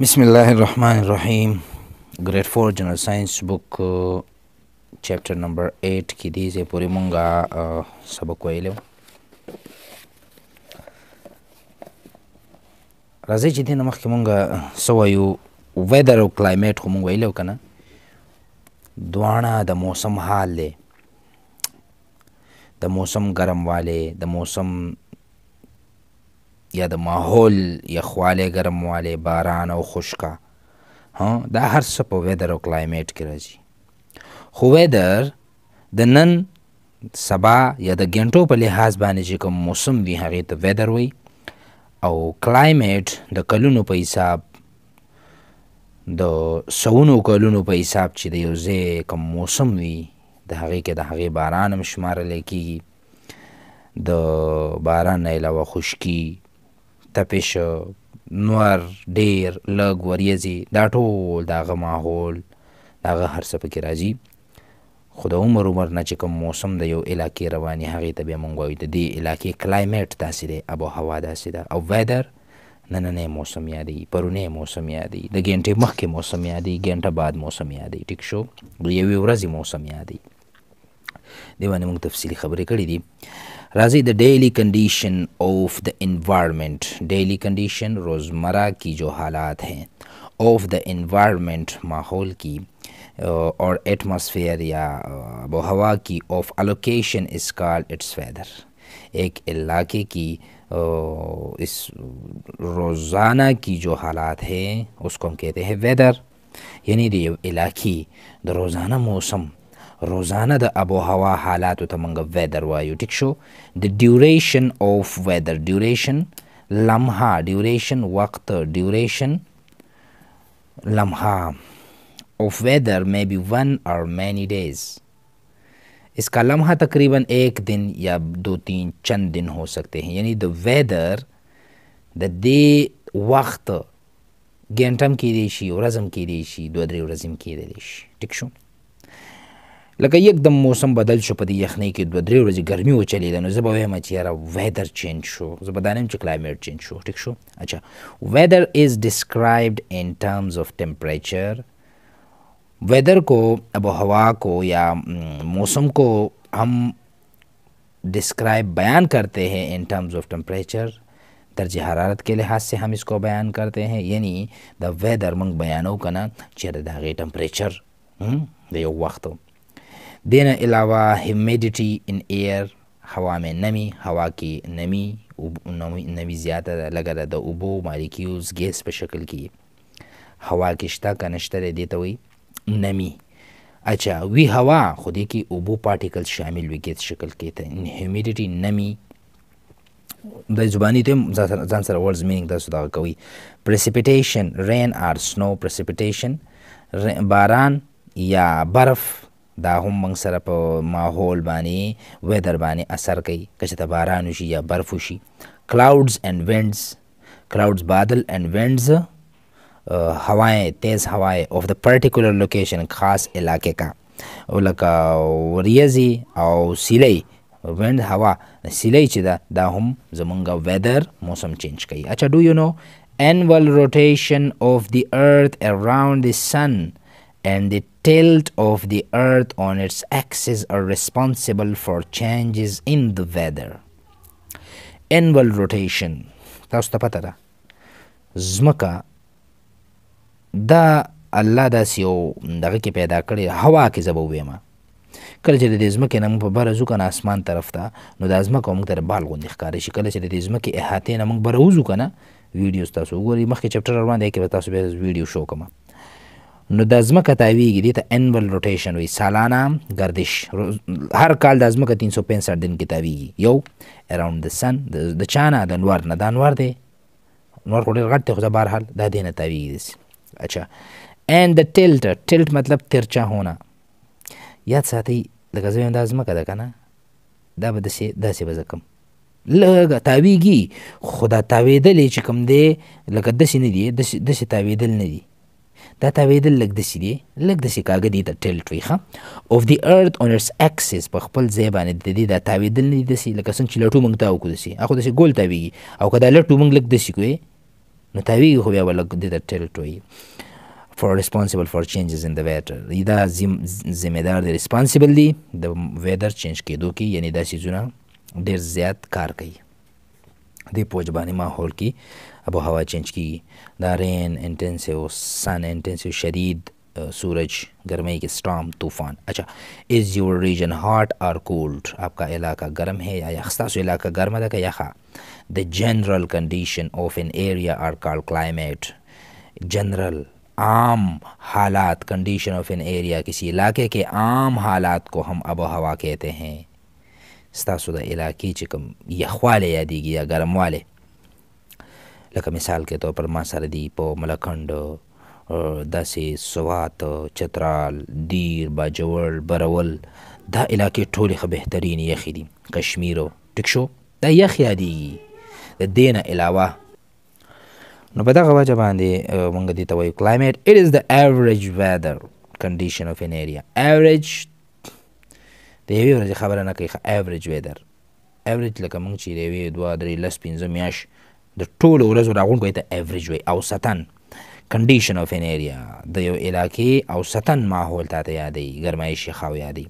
Bismillahir Rahmanir Rahim grade 4 general science book uh, chapter number 8 ki di se pure munga uh, sabak ویلو راځي چې دینه مخکې مونږه سوایو ویدر او کلایمیټ خو مونږ ویلو کنه دوانه د موسم حال دی د موسم ګرم والے د موسم یا د ماحول یخوالی ګرموالی باران او خشکه دا هر څه په ویدر او کلایمیټ کې راځي خو ویدر د نن سبا یا د ګنټو په لحاظ باندې چې کوم موسم وي هغې ته ویدر وي او کلایمیټ د کلونو په حساب د سونو کلونو په حساب چې د یو ځای کوم موسم وي د هغې کې د هغې باران هم شمارلی کېږي د باران نه علاوه خشکي تپش نور ډیر لګ وریځي دا ټول داغه ماحول داغه هر څه پکې راځي خو د عمر عمر نه چې کوم موسم د یو علاقې رواني هغې ته بیا مونږ وایو د دې علاقې کلایمیټ داسې دی آب و هوا داسې ده او ویدر نننی موسم یادی پرونی موسم یادی د ګنټې مخکې موسم یادی ګنټه بعد موسم یادی ټیک شو یوې ورځې موسم یادی دی باندې موږ تفصیلي خبرې کړې دي राजी the daily condition of the environment daily condition रोज़मर्रा की जो हालात हैं of the environment माहौल की और एटमॉस्फेयर या आबो हवा की of a location is call its weather एक इलाके की इस रोज़ाना की जो हालात हैं उसको हम कहते हैं वेदर यानी इलाकी द रोज़ाना मौसम रोज़ाना द आबो हवा हालात तो मंग वेदर वायु ठीक show the duration of weather duration लम्हा ड्यूरेशन वक्त ड्यूरेशन लम्हा of weather may be one or many days इसका लम्हा तकरीबन एक दिन या दो तीन चंद दिन हो सकते हैं यानी द वेदर द दे वक्त गेंटम की देशी रज़म की देशी दोदरी रज़म की देशी ठीक शो लगा एकदम मौसम बदल छो पद यखने की दो द्रे रोज गर्मी हो चली दें जब वह मच यार वेदर चेंज छो जब दानम च क्लाइमेट चेंज छो ठीक छो अच्छा weather is described in terms of temperature weather को अब हवा को या मौसम को हम डिस्क्राइब बयान करते हैं इन टर्म्स ऑफ टेम्परेचर दर्ज हरारत के लिहाज से हम इसको बयान करते हैं यानी द वेदर मंग बयानों का ना चेर दागे टेम्परेचर वक्त دینه علاوه هیومیډیټي ان ایر هوا مې نمی هوا کې نمی نمی زیاته ده لږه ده د اوبو مالیکیولز ګیس په شکل کې هوا کې شته که نشته دی دې ته وایي نمی اچھا وی هوا خو دې کې اوبو پارټیکل شامل وي ګیس شکل کې ته هیومیډیټي نمی د زبانی ته ځان سره ورز میننګ تاسو دا کوي پریسیپټیشن رین آر سنو پریسیپټیشن باران یا برف دا هم موږ سره په ماحول باندې ویدر باندې اثر کوي که چېرته باران وشي یا برف وشي کلاوډز اینډ وینډز کلاوډز بادل اینډ وینډز هوائیں تیز هوائیں آف د پرټیکولر لوکیشن خاص علاقے کا لکه وریځي او سیلۍ ویند هوا سیلۍ چې ده دا هم زمونږ ویدر موسم چینج کوي اچھا ډو یو نو annual rotation of the earth around the sun and the tilt of the earth on its axis are responsible for changes in the weather annual rotation تاسو ته پته ده ځمکه دا الله داسې یو دغه کې پیدا کړې هوا کې زه به ووایم کله چې د دې ځمکې نه موږ په بره ځو که نه اسمان طرف ته نو دا ځمکه موږ ته د بال غوندې ښکاره شي کله چې د دې ځمکې احاطې نه موږ بره وځو که نه ویډیو ستاسو وګورئ مخکې چپټر روان دی کې به تاسو بیا ویډیو شو کومه نو د ځمکه تاویږي دې ته انول روټیشن وي سالانه گردش هر کال د ځمکه 365 دن کې تاویږي یو اراوند د سن د چانه د نور نه د نور دی نور خو ډېر غټ دی خو دا بهرحال دا دې نه تاویږي اچھا اینڈ د ټیلټ ټیلټ مطلب ترچا ہونا یاد ساتئ لکه زه دا ځمکه ده که نه دا به داسې داسې به زه کوم لږه تاویږي خو دا تاویدلې چې کوم دی لکه داسې نه دي داسې تاویدل نه دي دا تاویدل لږ داسې دی لږ داسې کاږه دي ته ټیلټ وي ښه اوف دی ارت اون اټس اکسس په خپل ځای باندې د دې دا تاویدل نه دي داسې لکه څنګه چې لټو موږ تاو کو داسې هغه داسې ګول تاویږي او که دا لټو موږ لږ داسې کوي نو تاویږي خو بیا به لږ دې ته ټیلټ وي for responsible for changes in the weather دا ذمہدار دی responsible دی د weather change کېدو کې یعنی دا سیزونه ډیر زیات کار کوي माहौल की अब हवा चेंज की दारेन इंटेंसिव सन इंटेंसिव शदीद सूरज गर्मी के storm तूफ़ान अच्छा is your region hot or cold आपका इलाका गर्म है या यखसास तो इलाका गर्म है या खा the general condition of an area are call climate general आम हालात कंडीशन ऑफ एन एरिया किसी इलाके के आम हालात को हम आबो हवा कहते हैं ستاسو د علاقې چې کوم یخوالی یادېږي یا ګرموالی لکه مثال کې طور پر ما سره دي په ملکنډ داسې سوات چترال دیر باجوړ برول دا علاقې ټولې ښه بهترین یخې دي کشمیر ټیک شو دا یخ یادېږي د دې نه علاوه نو په دغه وجه باندې مونږ دې ته وایو climate it is the average weather condition of an area average د یوې ورځې خبره نه کوي ښه ایوریج ویدر ایوریج لکه موږ چې د یوې دوه درې لس پنځه میاش د ټولو ورځو راغونډ کوي ته ایوریج وایي اوسطن کنډیشن آف ان ایریا د یو علاقې اوسطن ماحول تا ته یادوي ګرمایشي خاو یادوي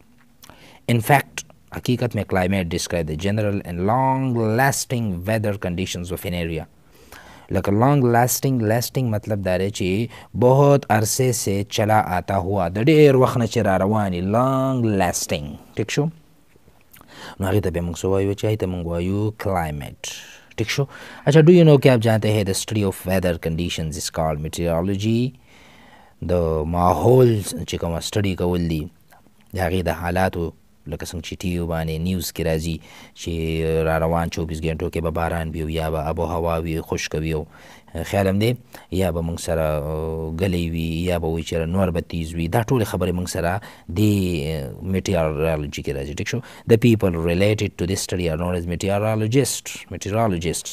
ان فیکټ حقیقت میں کلائمیٹ ڈسکرائب د جنرل اینڈ لانگ لاسٹنگ ویدر کنڈیشنز آف این ایریا لکه لانګ لاسټینګ لاسټینګ مطلب دا دی چې بہت عرصے سے چلا آتا ہوا د ډیر وخت نه چې را رواني لانګ لاسټینګ ټیک شو نو هغه ته به موږ سو وایو چې ته موږ وایو کلایمټ ٹھیک شو اچھا ڈو یو نو کہ آپ جانتے ہیں دا اسٹڈی آف ویدر کنڈیشنز از کال میٹیرالوجي د ماحول چې کوم سټډي کول دي د هغې د حالاتو لکه څنګه چې ټي وي باندې نیوز کې راځي چې را روان 24 غنټو کې به باران وي یا به آب هوا وي خشک وي خیال هم دی یا به موږ سره غلې وي یا به وي چې نور به تیز وي دا ټول خبره موږ سره د میټیورولوژي کې راځي ټیک شو د پیپل ریلیټډ ټو دیس سټډي ار نون از میټیورولوژیست میټیورولوژیستس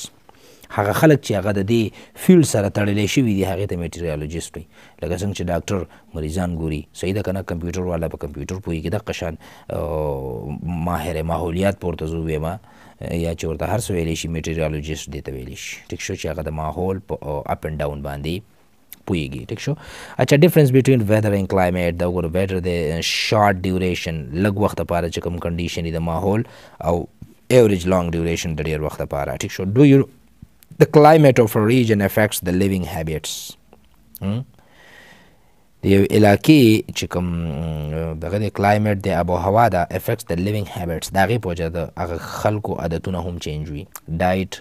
هغه خلک چې هغه د دې فیلډ سره تړلی شوي دي هغې ته میټریالوجیسټ وي لکه څنګه چې ډاکټر مریضان ګوري صحیح ده که نه کمپیوټر والا په کمپیوټر پوهېږي دغه شان ماهر ماحولیات پورته زه ووایم یا چې ورته هر څه ویلی شي میټریالوجیسټ دې ته ویلی شي ټیک شو چې هغه د ماحول په اپ اینډ ډاون باندې پوېږي ټیک شو اچھا ډیفرنس بټوین ویدر اینڈ کلایمیټ دا وګورو ویدر د شارټ ډیوریشن لږ وخت لپاره چې کوم کنډیشن دی د ماحول او ایوریج لانګ ډیوریشن د ډیر وخت لپاره ټیک شو ډو یو The climate of a region affects the living habits. د یو علاقې چې کوم دغه د کلایمټ د آب هوا دا افیکټس د لیوینګ هیبټس د هغې په وجه د هغه خلکو عادتونه هم چینج وي ډایټ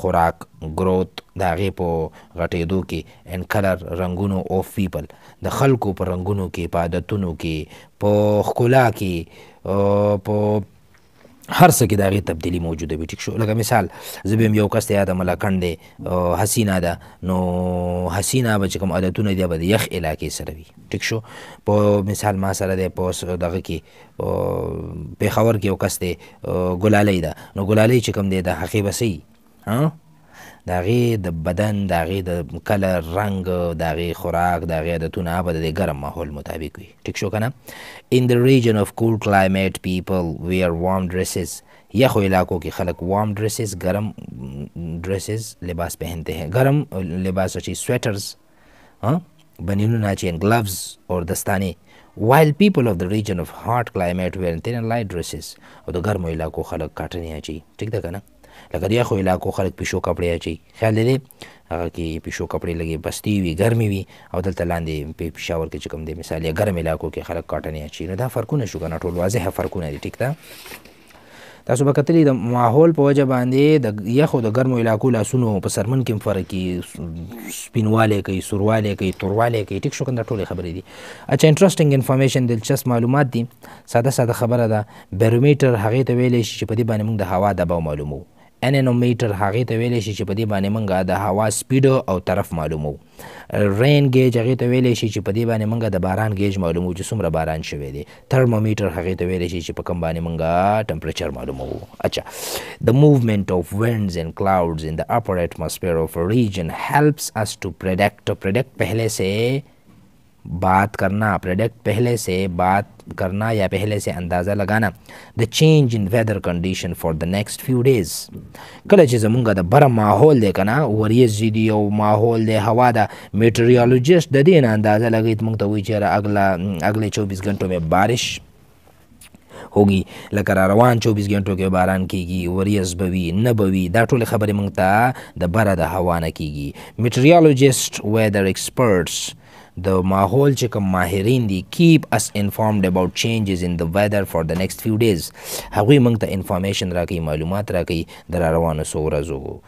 خوراک ګروت د هغې په غټېدو کې اینډ کلر رنګونو اوف پیپل د خلکو په رنګونو کې په عادتونو کې په ښکلا کې په هر څه کې د هغې تبدیلي موجوده وي ټیک شو لکه مثال زه به یم یو کس ته یاده ملاکنډ دی حسینه ده نو حسینه به چې کوم عادتونه دی به د یخ علاقې سره وي ټیک شو په مثال ما سره دی په دغه کې پېښور کې یو کس دی ګلالی ده نو ګلالی چې کوم دی د هغې به څه د هغې د بدن د هغې د کلر رنګ د هغې خوراک د هغې عادتونه به د دې ګرم ماحول مطابق وي ټیک شو که نه ان د ریجن آف کول کلایمیټ پیپل ویئر وارم ڈریسز یخو علاقوں کے خلق وارم ڈریسز گرم ڈریسز لباس پہنتے ہیں گرم لباس اچھی سویٹرز ہاں بنیون ناچین گلوز اور دستانے وائل پیپل آف د ریجن آف ہاٹ کلائمیٹ ویئر تین لائٹ ڈریسز اور تو گرم علاقوں خلق کاٹنے اچھی ٹھیک تھا نا لکه د یخو علاقو خلک پیشو کپړې اچي خیال دې هغه کې پیشو کپړې لګي بستی وي ګرمي وي او دلته لاندې په پېښور کې چې کوم دی مثال یې ګرم علاقو کې خلک کاټنې اچي نو دا فرقونه شو کنه ټول واضح فرقونه دي ټیک ده تاسو به کتلی د ماحول په وجه باندې د یخو د ګرمو علاقو لاسونو په سرمن کې فرق کی سپینواله کوي سورواله کوي تورواله کوي ټیک شو کنده ټوله خبرې دي اچھا انټرېسټینګ انفارمیشن دلچسپ معلومات دي ساده ساده خبره ده بیرومیټر هغه ته ویل شي چې په دې باندې موږ د هوا دباو معلومو انینومیټر هغه ته ویل شي چې په دې باندې منګه د هوا سپیډ او طرف معلومو رین گیج هغه ته ویل شي چې په دې باندې منګه د باران گیج معلومو چې څومره باران شوی دی ترمومیټر هغه ته ویل شي چې په کوم باندې منګه ټمپریچر معلومو اچھا د موومېنټ اف وینډز اند کلاउड्स ان د اپر اټموسفیر اف ا ریجن هیلپس اس ټو پریډکټ پریډکټ پہله سے बात करना प्रेडिक्ट पहले से बात करना या पहले से अंदाज़ा लगाना the change in weather condition for the next few days کله چې زمونږ د بره ماحول دی که نه وریځې دي او ماحول دی هوا ده میټریالوجیسټ د دې نه اندازه لګوي موږ ته وایي چې یاره اګله اګلې چوبیس घंटों में बारिश होगी لکه را روان 24 غنټو کې باران کیږي وریز بوي نه بوي دا ټول خبرې مونږ ته د بره د هوا نه کیږي میټریالوجیست ویدر ایکسپرټس the Mahol Chikam Mahirin دی keep us informed about changes in the weather for the next few days هغوی موږ ته information راکوي معلومات راکوي د را روانو څو ورځو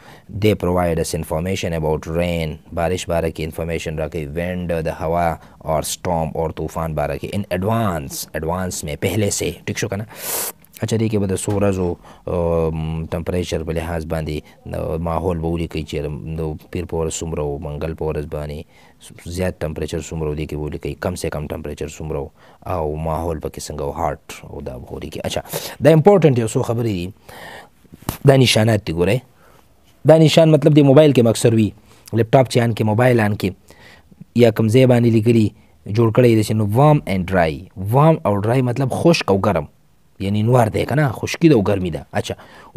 they provide us information about rain بارش باره کې information راکوي wind د هوا اور storm اور طوفان باره کې in advance advance میں پہلے سے ٹھیک شو کنه اچرې کې به د څو ورځو ټمپریچر په لحاظ باندې ماحول به ولیکئ چې د پیر په ورځ څومره او منګل په ورځ باندې زیات ټمپریچر څومره دی کې ولیکئ کم سه کم ټمپریچر څومره او ماحول پکې څنګه او هارت او دا به ولیکئ اچھا دا امپورټنت یو څو خبرې دي دا نشانات دي ګورئ دا نشان مطلب دی موبایل کې مکسر وي لپټاپ چې ان کې موبایل ان کې یا کمزې باندې لګلی جوړ کړی دی نو وام اینڈ ډرای وام او ډرای مطلب خشک او ګرم یعنی نور دی کنه خشکی ده او ګرمي ده اچھا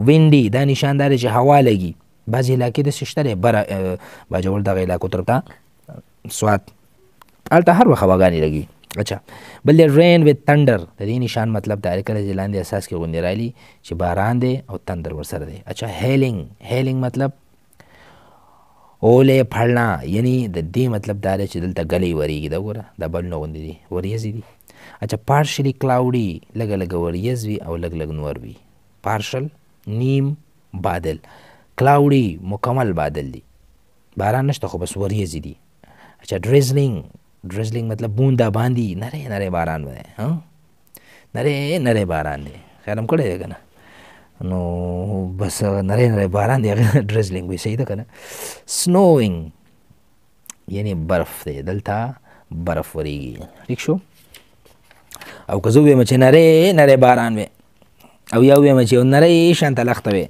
وینډي دا نشان دی چې هوا لګي بعض علاقې د سشته لري بر باجول دغه علاقو طرف ته سوات الته هر وخت هواګانې لګي اچھا بل رین وذ تندر د دې نشان مطلب دا لري کله ځلان دی اساس کې غونډه رالي چې باران دی او تندر ورسره دی اچھا هیلینګ هیلینګ مطلب اوله پھړنا یعنی د دې مطلب دا لري چې دلته غلې وریږي دا وره د بل نو غوندي وریږي اچھا partially cloudy لګ لګ وریځ وي او لګ لګ نور وي partial نیم بادل cloudy مکمل بادل دي باران نشته خو بس وریځ دي اچھا drizzling drizzling مطلب بوندا باندې نره نره باران وي ها نره نره باران دی خیرم کړی دی کنه نو بس نری نری باران دی هغه ډریزلینګ وي صحیح ده کنه سنوینګ یعنی برف دی دلته برف وریږي ٹھیک شو او که زه ویم چې نری نری باران وي او یا ویم چې نری شانت لخت وي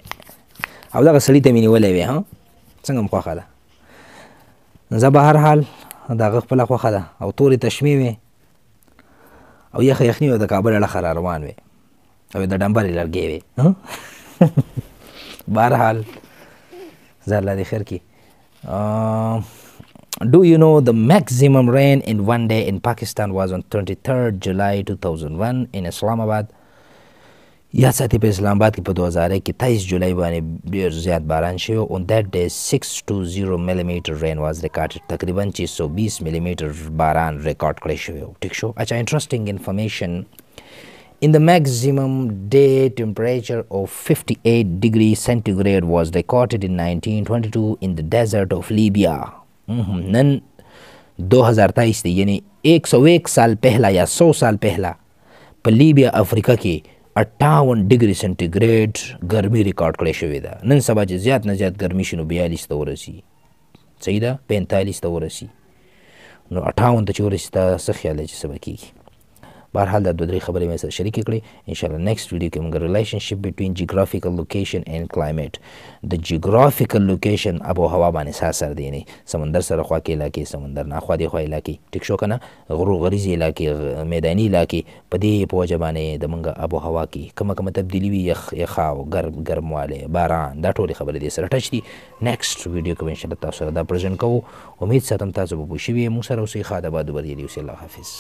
او دغه سړی ته مې نیولې وي ها څنګه مخه ده زه به هر حال دغه خپل خوخه ده او تورې تشمی وي او یخ یخنی او د کابل له خر روان وي او د ډمبر لرګي وي بهر حال زه الله دې خیر کی Do you know the maximum rain in one day in Pakistan was on 23rd July 2001 in Islamabad? یاد ساتي په اسلام آباد کې په 2000 کې 23 جولای باندې ډیر زیات باران شوی او دیٹ ډے 620 ملي میټر رین واز ریکارډ تقریبا 620 ملي میټر باران ریکارډ کړی information. ټیک شو اچھا انټرېسټینګ انفارمیشن In the maximum day temperature of 58 degrees centigrade was recorded in 1922 in the desert of Libya. नन 2023 थी यानी 101 साल पहला या 100 साल पहला पलीबिया अफ्रीका کې اٹاون ډیګري سنټیګریډ ګرمي ریکارډ کړی شوې ده نن سبا چې زیات نه زیات ګرمي شنو 42 ته ورسی صحیح ده 45 ته ورسی نو 58 ته چې ورسی ته څه خیال چې سبا کېږي بهرحال دا دوه درې خبرې مې سره شریکې کړې ان شاء الله نیکسټ ویډیو کې موږ ریلیشنشپ بټوین جیوګرافیکل لوکیشن اینڈ کلایمیټ د جیوګرافیکل لوکیشن آب او هوا باندې ساس سر دی نه سمندر سره خوا کې علاقې سمندر نه خوا دی خوا علاقې ټیک شو کنه غرو غریزي علاقې میداني علاقې په دې په وجه باندې د موږ آب او هوا کې کومه کومه تبدیلی وي یخ یخاو ګرم ګرمواله باران دا ټولې خبرې دي سره ټچ دي نیکسټ ویډیو کې ان شاء الله تاسو سره دا پرزنټ کوو امید ساتم تاسو به پوښیږئ موږ سره اوسئ خاطر بعد وبدلی اوسئ الله حافظ